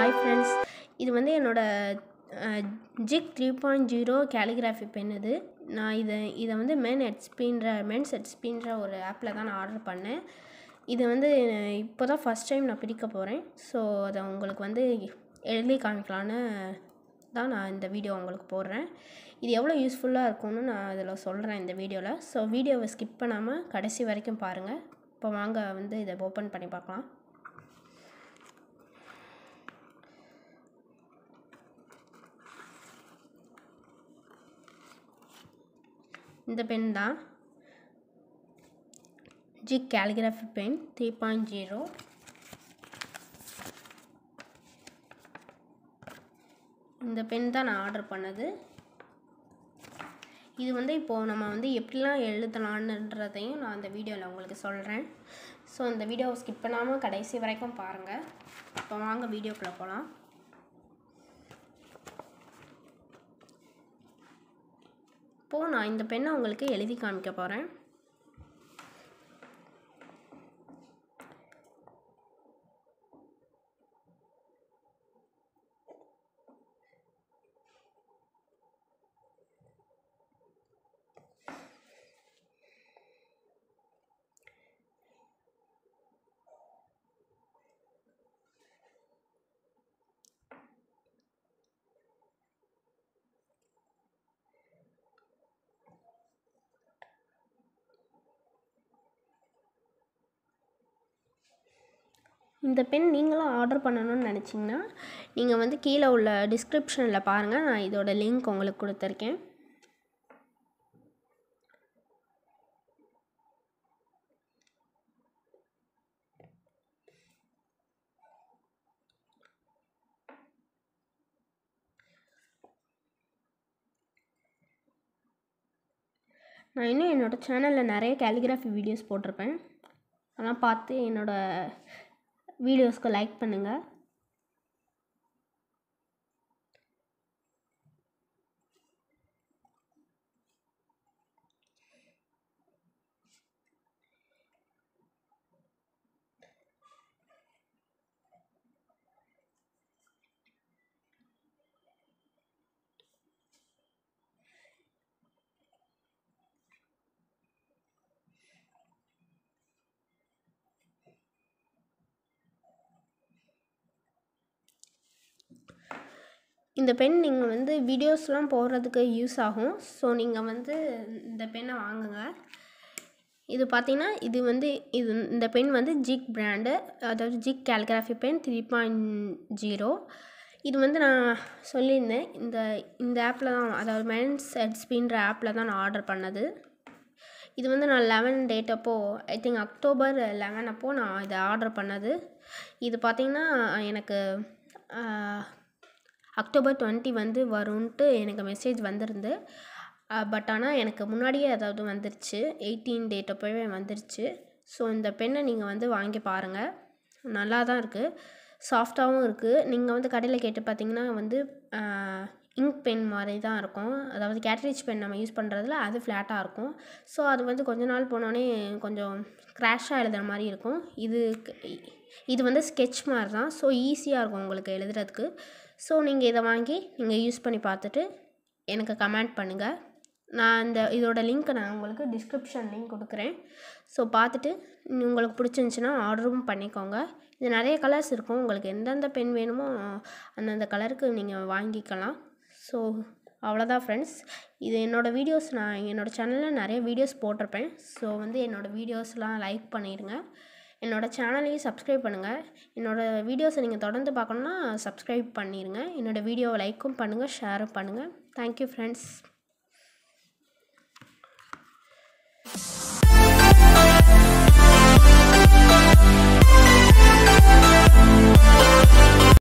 hi friends இது வந்து என்னோடய Zig three point zero calligraphy pen இது நான் இதை இதை வந்து மென் ஹெட்ஸ்பின்ற மென்ஸ் ஹெட்ஸ்பின்ற ஒரு ஆப்பில் தான் நான் ஆர்டர் பண்ணேன் இதை வந்து இப்போ தான் ஃபஸ்ட் டைம் நான் பிரிக்க போகிறேன் ஸோ அதை உங்களுக்கு வந்து எழுதி காமிக்கலான்னு தான் நான் இந்த வீடியோ உங்களுக்கு போடுறேன் இது எவ்வளோ யூஸ்ஃபுல்லாக இருக்கும்னு நான் இதில் சொல்கிறேன் இந்த வீடியோவில் ஸோ வீடியோவை ஸ்கிப் பண்ணாமல் கடைசி வரைக்கும் பாருங்கள் இப்போ வாங்க வந்து இதை ஓப்பன் பண்ணி பார்க்கலாம் இந்த பென் தான் ஜி calligraphy pen three point zero இந்த பென் தான் நான் ஆர்டர் பண்ணது இது வந்து இப்போது நம்ம வந்து எப்படிலாம் எழுதலான்ன்றதையும் நான் அந்த வீடியோவில் உங்களுக்கு சொல்கிறேன் ஸோ இந்த வீடியோவை ஸ்கிப் பண்ணாமல் கடைசி வரைக்கும் பாருங்கள் இப்போ வாங்க வீடியோக்குள்ளே போகலாம் இப்போது நான் இந்த பெண்ணை உங்களுக்கு எழுதி காமிக்க போகிறேன் இந்த பென் நீங்களும் ஆர்டர் பண்ணணும்னு நினச்சிங்கன்னா நீங்கள் வந்து கீழே உள்ள டிஸ்கிரிப்ஷனில் பாருங்கள் நான் இதோட லிங்க் உங்களுக்கு கொடுத்துருக்கேன் நான் இன்னும் என்னோடய சேனலில் நிறைய கேலிகிராஃபி வீடியோஸ் போட்டிருப்பேன் அதெல்லாம் பார்த்து என்னோடய வீடியோஸ்க்கு லைக் பண்ணுங்கள் இந்த பென் நீங்கள் வந்து வீடியோஸ்லாம் போடுறதுக்கு யூஸ் ஆகும் ஸோ நீங்கள் வந்து இந்த பென்னை வாங்குங்க இது பார்த்திங்கன்னா இது வந்து இது இந்த பென் வந்து ஜிக் பிராண்டு அதாவது Zig calligraphy pen three point zero இது வந்து நான் சொல்லியிருந்தேன் இந்த இந்த ஆப்பில் தான் அதாவது மென்ஸ் ஹெட்ஸ்பின்ற ஆப்பில் தான் நான் ஆர்டர் பண்ணது இது வந்து நான் லெவன் டேட் அப்போது ஐ திங்க் அக்டோபர் லெவன் அப்போது நான் இதை ஆர்டர் பண்ணது இது பார்த்திங்கன்னா எனக்கு அக்டோபர் டுவெண்ட்டி வந்து வரும்ன்ட்டு எனக்கு மெசேஜ் வந்திருந்து பட் ஆனால் எனக்கு முன்னாடியே அதாவது வந்துருச்சு எயிட்டீன் டேட் அப்போவே வந்துருச்சு ஸோ இந்த பென்னை நீங்கள் வந்து வாங்கி பாருங்கள் நல்லா தான் இருக்குது சாஃப்டாகவும் இருக்குது நீங்கள் வந்து கடையில் கேட்டு பார்த்தீங்கன்னா வந்து இங்க் பென் மாதிரி தான் இருக்கும் அதாவது கேட்ரிச் பென் நம்ம யூஸ் பண்ணுறதுல அது ஃப்ளாட்டாக இருக்கும் ஸோ அது வந்து கொஞ்ச நாள் போனோடனே கொஞ்சம் க்ராஷாக எழுதுகிற மாதிரி இருக்கும் இது இது வந்து ஸ்கெட்ச் மாதிரி தான் ஸோ ஈஸியாக இருக்கும் உங்களுக்கு எழுதுறதுக்கு ஸோ நீங்கள் இதை வாங்கி நீங்கள் யூஸ் பண்ணி பார்த்துட்டு எனக்கு கமெண்ட் பண்ணுங்கள் நான் இந்த இதோட லிங்க்கை நான் உங்களுக்கு டிஸ்கிரிப்ஷன் லிங்க் கொடுக்குறேன் ஸோ பார்த்துட்டு உங்களுக்கு பிடிச்சிருந்துச்சின்னா ஆர்டரும் பண்ணிக்கோங்க இது நிறைய கலர்ஸ் இருக்கும் உங்களுக்கு எந்தெந்த பென் வேணுமோ அந்தந்த கலருக்கு நீங்கள் வாங்கிக்கலாம் ஸோ அவ்வளோதான் ஃப்ரெண்ட்ஸ் இது என்னோடய வீடியோஸ் நான் என்னோடய சேனலில் நிறைய வீடியோஸ் போட்டிருப்பேன் ஸோ வந்து என்னோடய வீடியோஸ்லாம் லைக் பண்ணிடுங்க என்னோடய சேனலையும் சப்ஸ்கிரைப் பண்ணுங்கள் என்னோடய வீடியோஸை நீங்கள் தொடர்ந்து பார்க்கணுன்னா சப்ஸ்கிரைப் பண்ணிடுங்க என்னோடய வீடியோவை லைக்கும் பண்ணுங்கள் ஷேரும் பண்ணுங்கள் தேங்க்யூ ஃப்ரெண்ட்ஸ்